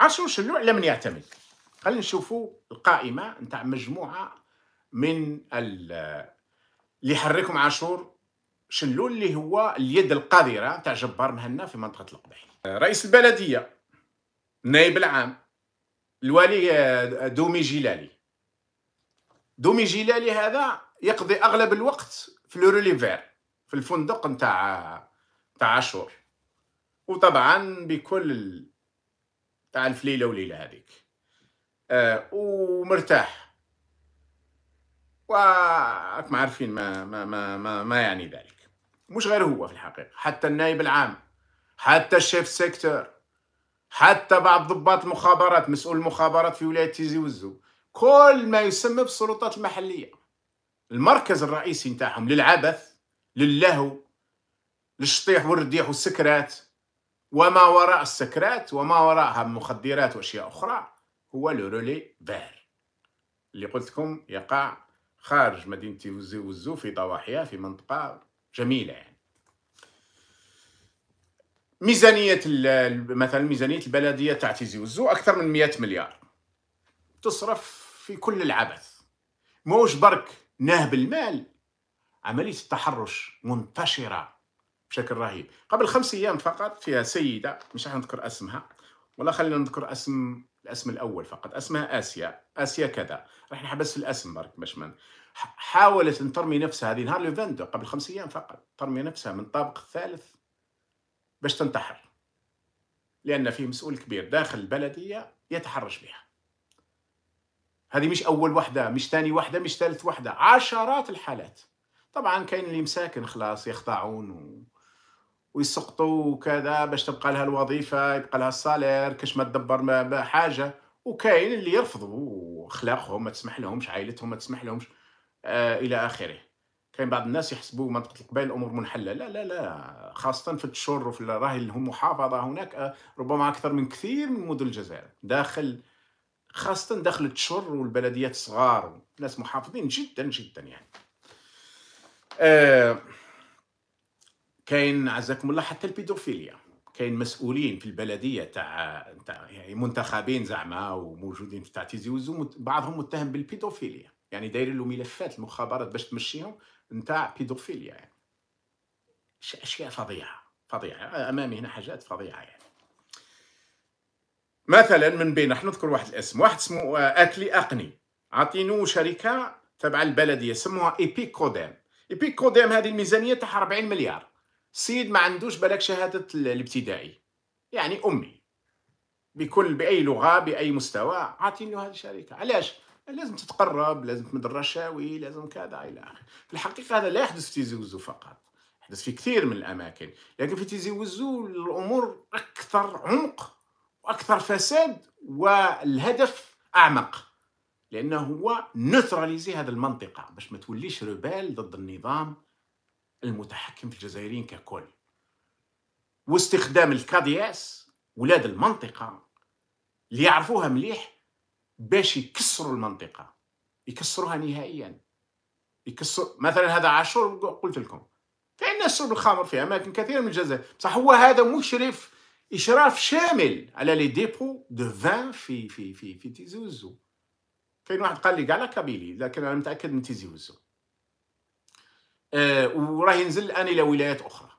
عرفوا شنو على من يعتمد خلينا نشوفوا القائمه نتاع مجموعه من اللي يحركهم عاشور شنو اللي هو اليد القادره تاع جبار مهنا في منطقه القبيح رئيس البلديه النائب العام الوالي آه، دومي جيلالي دومي جيلالي هذا يقضي اغلب الوقت في لوروليفير في الفندق نتاع آه، نتاع عاشور وطبعا بكل تاع الف ليله وليله هذيك آه ومرتاح ما عارفين ما ما ما ما, ما يعني ذلك مش غير هو في الحقيقه حتى النائب العام حتى الشيف سيكتور حتى بعض ضباط المخابرات مسؤول المخابرات في ولايه تيزي وزو كل ما يسمى بالسلطات المحليه المركز الرئيسي نتاعهم للعبث للهو للشطيح والرديح والسكرات وما وراء السكرات وما وراءها مخدرات واشياء اخرى هو لورولي بار اللي قلت لكم يقع خارج مدينه وزو في ضواحيها في منطقه جميله يعني ميزانيه مثلا ميزانيه البلديه تاع تيزي وزو اكثر من مئة مليار تصرف في كل العبث موش برك نهب المال عمليه التحرش منتشره بشكل رهيب قبل خمس أيام فقط فيها سيدة مش راح نذكر اسمها ولا خلينا نذكر اسم الاسم الأول فقط اسمها آسيا آسيا كذا راح نحبس في الاسم برك باش حاولت أن ترمي نفسها هذه نهار ليفندو قبل خمس أيام فقط ترمي نفسها من الطابق الثالث باش تنتحر لأن في مسؤول كبير داخل البلدية يتحرش بها هذه مش أول وحدة مش ثاني وحدة مش ثالث وحدة عشرات الحالات طبعا كاين اللي مساكن خلاص يخضعون و... ويسقطوا وكذا باش تبقى لها الوظيفه يبقى لها السالير كاش ما تدبر حاجه وكاين اللي يرفضوا اخلاقهم ما تسمح لهمش عائلتهم ما تسمح لهمش آه الى اخره كاين بعض الناس يحسبوا منطقه القبائل الامور منحله لا لا لا خاصه في التشر وفي راهي لهم محافظه هناك آه، ربما اكثر من كثير من مدن الجزائر داخل خاصه داخل التشر والبلديات الصغار ناس محافظين جدا جدا يعني آه كاين عزاكم الله حتى البيدوفيليا كاين مسؤولين في البلديه تاع تاع يعني منتخبين زعما وموجودين في تاع تيزي بعضهم متهم بالبيدوفيليا يعني دايرين له ملفات المخابرات باش تمشيهم نتاع بيدوفيليا يعني اشياء فظيعه فظيعه امامي هنا حاجات فظيعه يعني مثلا من بين راح نذكر واحد الاسم واحد اسمه آه، اكلي اقني عطينو شركه تبع البلديه سموها ايبيكودام ايبيكودام هذه الميزانيه تاعها 40 مليار سيد ما عندوش بالك شهادة الابتدائي يعني أمي بكل بأي لغة بأي مستوى عاطين له هذه الشركة علاش؟ لازم تتقرب لازم تمد الرشاوي لازم كذا إلى آخره في الحقيقة هذا لا يحدث في تيزي وزو فقط يحدث في كثير من الأماكن لكن في تيزي وزو الأمور أكثر عمق وأكثر فساد والهدف أعمق لأنه هو نوتراليزي هذه المنطقة باش ما توليش ربال ضد النظام المتحكم في الجزائريين ككل واستخدام الكادياس ولاد المنطقة اللي يعرفوها مليح باش يكسروا المنطقة يكسروها نهائيا يكسر مثلا هذا عاشور قلت لكم ناس شرب الخمر في اماكن كثيره من الجزائر بصح هو هذا مشرف اشراف شامل على لي ديبو دو فان في في في في تيزي وزو كاين واحد قال لي كاع لا كابيلي لكن انا متاكد من تيزي وزو آه، وراه ينزل الان الى ولايات اخرى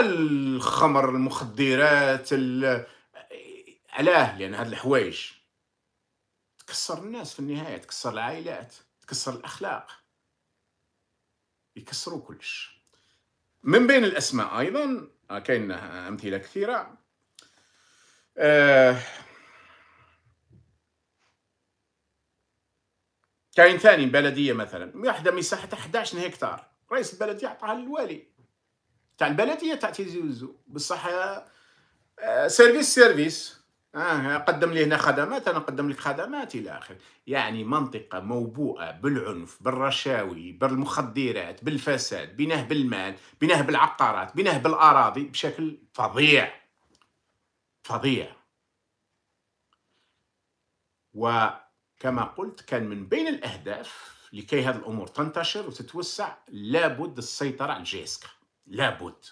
الخمر المخدرات علاه لان يعني هاد الحوايج تكسر الناس في النهايه تكسر العائلات تكسر الاخلاق يكسروا كلش من بين الاسماء ايضا آه، كاين امثله كثيره آه كاين ثاني بلديه مثلا وحده مساحتها 11 هكتار رئيس البلديه عطاها للوالي تاع البلديه تاع تيزي وزو بصح آه، سيرفيس سيرفيس آه قدم لي هنا خدمات انا نقدم لك خدمات الى اخره يعني منطقه موبوءه بالعنف بالرشاوي بالمخدرات بالفساد بناه بالمال بناه بالعقارات بناه بالاراضي بشكل فظيع فظيع و كما قلت كان من بين الأهداف لكي هذه الأمور تنتشر وتتوسع لابد السيطرة على الجيسكا لابد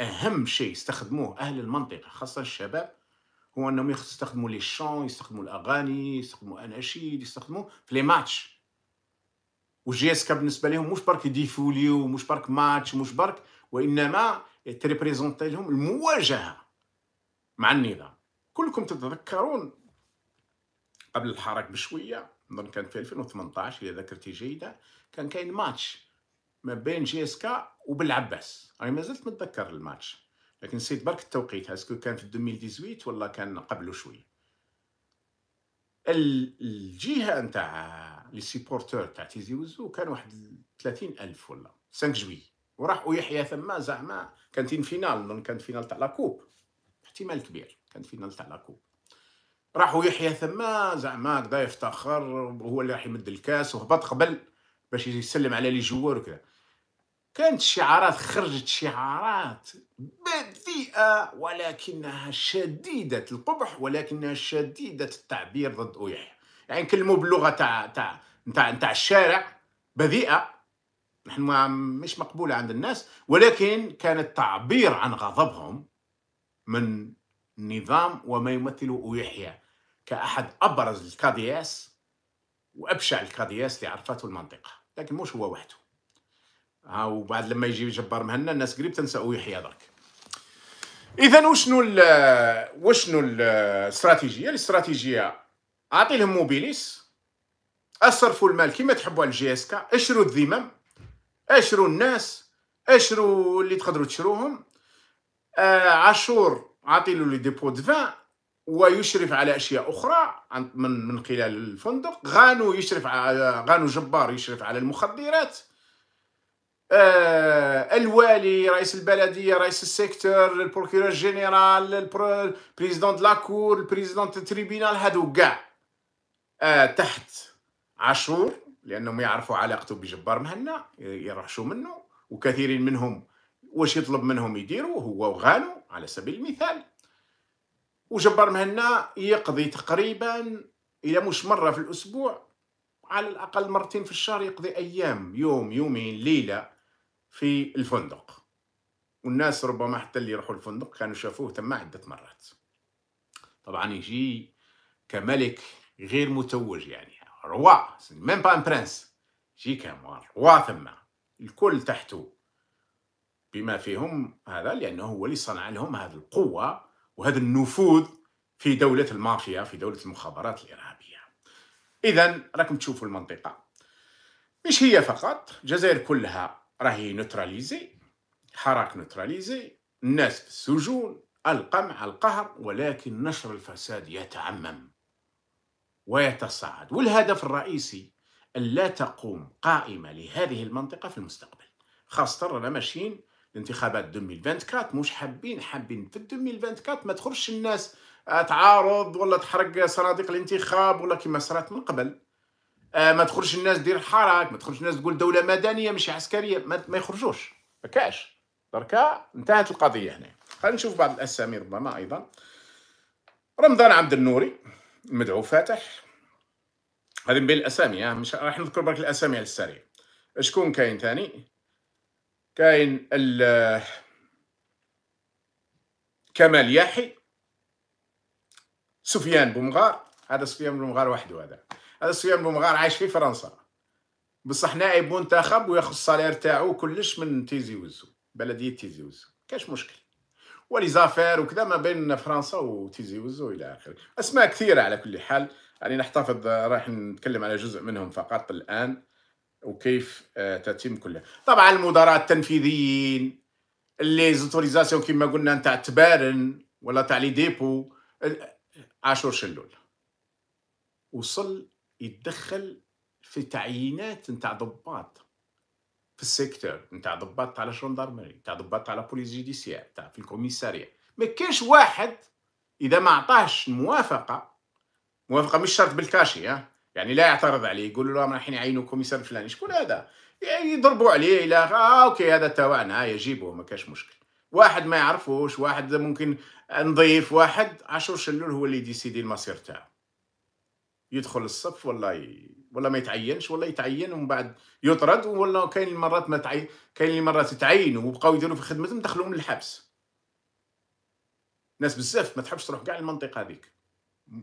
أهم شيء يستخدموه أهل المنطقة خاصة الشباب هو أنهم يستخدموا لي شون يستخدموا الأغاني يستخدموا أناشيد يستخدموا في لي ماتش والجيسكا بالنسبة لهم مش برك ديفوليو مش برك ماتش مش برك وإنما تريبريزونتي لهم المواجهة مع النظام كلكم تتذكرون قبل الحراك بشويه نظن كان في 2018 اذا ذاكرتي جيده كان كاين ماتش ما بين جي اس كا وبالعباس راني مازلت متذكر الماتش لكن نسيت برك التوقيت اسكو كان في 2018 ولا كان قبله شويه الجهه نتاع لي سيبورتور تاع تيزي وزو كان واحد 30 الف ولا 5 جوي وراح يحيى ثما زعما كانت فينال كانت فينال تاع لا كوب احتمال كبير كانت فينال تاع لا كوب راحوا يحيى ثما زعما هكذا يفتخر هو اللي راح يمد الكاس وهبط قبل باش يسلم على لي جوار وكذا كانت شعارات خرجت شعارات بذيئة ولكنها شديدة القبح ولكنها شديدة التعبير ضد يحيى يعني نكلموا باللغة تاع تاع نتاع نتاع الشارع بذيئة نحن مش مقبولة عند الناس ولكن كانت تعبير عن غضبهم من النظام وما يمثله يحيى كأحد أبرز الكادياس وأبشع الكادياس اللي عرفته المنطقة لكن مش هو وحده ها وبعد لما يجي جبار مهنا الناس قريب تنسى يحيى درك اذا وشنو ال وشنو الاستراتيجيه الاستراتيجيه اعطي لهم موبيليس اصرفوا المال كما تحبوا على الجي اس كا اشروا الذمم اشروا الناس اشروا اللي تقدروا تشروهم آه عاشور عاطي له لي ديبو دفان ويشرف على اشياء اخرى من من خلال الفندق غانو يشرف على غانو جبار يشرف على المخدرات آه الوالي رئيس البلديه رئيس السيكتور البروكيور جينيرال البريزيدون دو لاكور البريزيدون تريبينال هادو كاع آه تحت عاشور لانهم يعرفوا علاقته بجبار مهنا يرحشوا منه وكثيرين منهم واش يطلب منهم يديروا هو وغانو على سبيل المثال وجبار مهنا يقضي تقريبا الى مش مره في الاسبوع على الاقل مرتين في الشهر يقضي ايام يوم يومين ليله في الفندق والناس ربما حتى اللي يروحوا الفندق كانوا شافوه تما عده مرات طبعا يجي كملك غير متوج يعني روا ميم با ان برنس يجي كان روا تما الكل تحته بما فيهم هذا لانه هو اللي صنع لهم هذه القوه وهذا النفوذ في دولة المافيا في دولة المخابرات الإرهابية إذا راكم تشوفوا المنطقة مش هي فقط الجزائر كلها راهي نوتراليزي حراك نوتراليزي الناس في السجون القمع القهر ولكن نشر الفساد يتعمم ويتصاعد والهدف الرئيسي لا تقوم قائمة لهذه المنطقة في المستقبل خاصة رانا ماشيين انتخابات 2024 مش حابين حابين في 2024 ما تخرجش الناس آه، تعارض ولا تحرق صناديق الانتخاب ولا كما صارت من قبل آه، ما تخرجش الناس دير حراك ما تخرجش الناس تقول دوله مدنيه مش عسكريه ما, يخرجوش ما كاش دركا انتهت القضيه هنا خلينا نشوف بعض الاسامي ربما ايضا رمضان عبد النوري المدعو فاتح هذه من بين الاسامي مش راح نذكر برك الاسامي على السريع شكون كاين ثاني كاين كمال ياحي سفيان بومغار هذا سفيان بومغار وحده هذا هذا سفيان بومغار عايش في فرنسا بصح نائب منتخب وياخذ الصالير تاعو كلش من تيزي وزو بلديه تيزي وزو كاش مشكل وليزافير وكذا ما بين فرنسا وتيزي وزو الى اخره اسماء كثيره على كل حال يعني نحتفظ راح نتكلم على جزء منهم فقط الان وكيف آه، تتم كلها طبعا المدراء التنفيذيين اللي زوتوريزاسيون كما قلنا نتاع تبارن ولا تاع لي ديبو عاشور شلول وصل يتدخل في تعيينات نتاع ضباط في السيكتور نتاع ضباط على جندرمري نتاع ضباط على بوليس جوديسيير نتاع في الكوميساريه ما كاش واحد اذا ما عطاهش موافقه موافقه مش شرط بالكاشي ها يعني لا يعترض عليه يقول له راح يعينوا كوميسار فلاني شكون هذا يعني يضربوا عليه الى آه اوكي هذا تاعنا يجيبه ما كاش مشكل واحد ما يعرفوش واحد ممكن نضيف واحد عشر شلول هو اللي ديسيدي المصير تاعه يدخل الصف ولا ي... ولا ما يتعينش ولا يتعين ومن بعد يطرد ولا كاين مرات ما تعين كاين اللي مرات يتعينوا وبقاو يديروا في خدمتهم من للحبس ناس بزاف ما تحبش تروح كاع المنطقه هذيك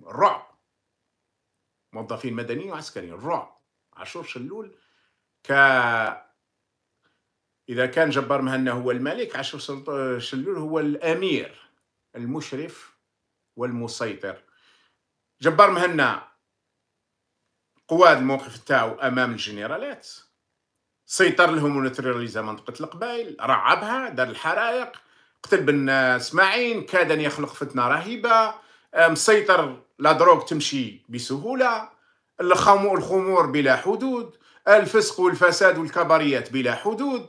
رعب موظفين مدنيين وعسكريين الرعب عاشور شلول ك إذا كان جبار مهنا هو الملك عاشور شلول هو الأمير المشرف والمسيطر جبار مهنا قواد الموقف تاعو أمام الجنرالات سيطر لهم ونترياليزا منطقة القبائل رعبها دار الحرائق قتل بن اسماعيل كاد أن يخلق فتنة رهيبة مسيطر لا دروغ تمشي بسهولة الخمور بلا حدود الفسق والفساد والكبريات بلا حدود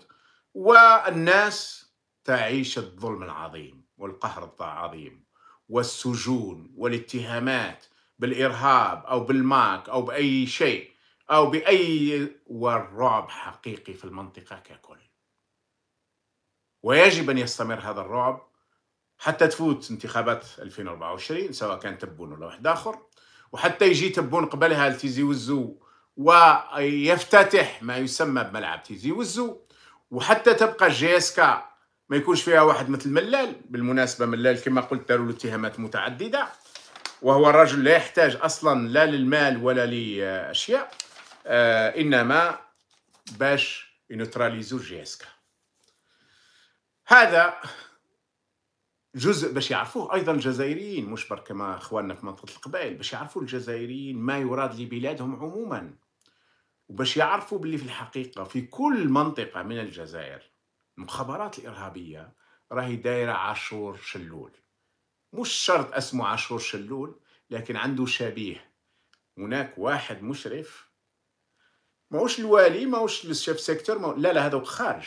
والناس تعيش الظلم العظيم والقهر العظيم والسجون والاتهامات بالإرهاب أو بالماك أو بأي شيء أو بأي والرعب حقيقي في المنطقة ككل ويجب أن يستمر هذا الرعب حتى تفوت انتخابات 2024 سواء كان تبون ولا واحد اخر وحتى يجي تبون قبلها لتيزي وزو ويفتتح ما يسمى بملعب تيزي وزو وحتى تبقى جي اس كا ما يكونش فيها واحد مثل ملال بالمناسبه ملال كما قلت داروا له اتهامات متعدده وهو الرجل لا يحتاج اصلا لا للمال ولا لاشياء آه انما باش ينوتراليزو جي اس كا هذا جزء باش يعرفوه ايضا الجزائريين مش برك كما اخواننا في منطقه القبائل باش يعرفوا الجزائريين ما يراد لبلادهم عموما وباش يعرفوا باللي في الحقيقه في كل منطقه من الجزائر المخابرات الارهابيه راهي دايره عاشور شلول مش شرط اسمه عاشور شلول لكن عنده شبيه هناك واحد مشرف ماهوش الوالي ماهوش الشيف سيكتور ما... لا لا هذوك خارج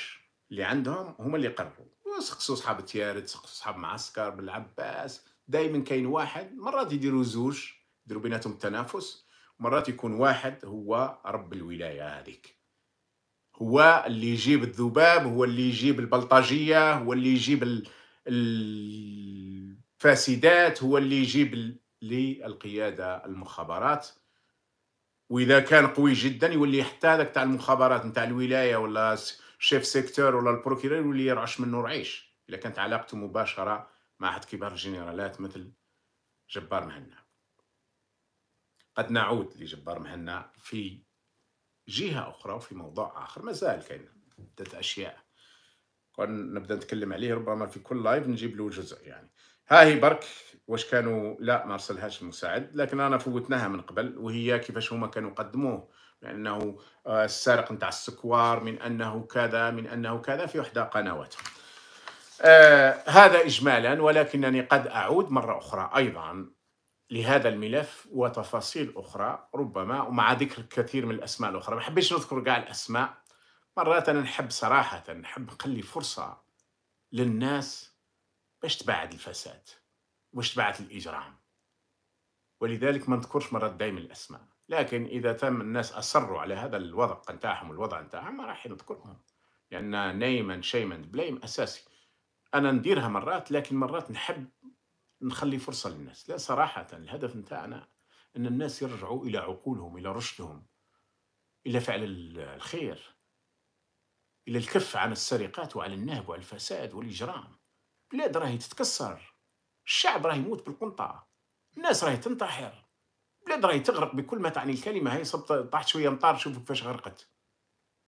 اللي عندهم هما اللي قرروا سقسوا صحاب تيارت سقسوا صحاب معسكر بالعباس دائما كاين واحد مرات يديروا زوج يديروا بيناتهم التنافس مرات يكون واحد هو رب الولايه هذيك هو اللي يجيب الذباب هو اللي يجيب البلطجيه هو اللي يجيب الفاسدات هو اللي يجيب للقياده المخابرات واذا كان قوي جدا يولي حتى هذاك تاع المخابرات نتاع الولايه ولا شيف سيكتور ولا البروكيرير يولي يرعش منه رعيش الا كانت علاقته مباشره مع احد كبار الجنرالات مثل جبار مهنا قد نعود لجبار مهنا في جهه اخرى وفي موضوع اخر مازال كاين عده اشياء كون نبدا نتكلم عليه ربما في كل لايف نجيب له جزء يعني ها هي برك واش كانوا لا ما ارسلهاش المساعد لكن انا فوتناها من قبل وهي كيفاش هما كانوا قدموه لانه آه، السرق نتاع السكوار من انه كذا من انه كذا في وحده قنوات آه هذا اجمالا ولكنني قد اعود مره اخرى ايضا لهذا الملف وتفاصيل اخرى ربما ومع ذكر كثير من الاسماء الاخرى ما حبيتش نذكر كاع الاسماء مرات انا نحب صراحه نحب نخلي فرصه للناس باش تبعد الفساد واش تبعد الاجرام ولذلك ما نذكرش مرات دائما الاسماء لكن اذا تم الناس اصروا على هذا الوضع نتاعهم الوضع نتاعهم ما راح نذكرهم لان نيم اند شيم اند بليم اساسي انا نديرها مرات لكن مرات نحب نخلي فرصه للناس لا صراحه الهدف نتاعنا ان الناس يرجعوا الى عقولهم الى رشدهم الى فعل الخير الى الكف عن السرقات وعن النهب وعن الفساد والاجرام بلاد راهي تتكسر الشعب راهي يموت بالقنطه الناس راهي تنتحر بلاد راهي تغرق بكل ما تعني الكلمه هاي صبت طاحت شويه مطار شوفوا كيفاش غرقت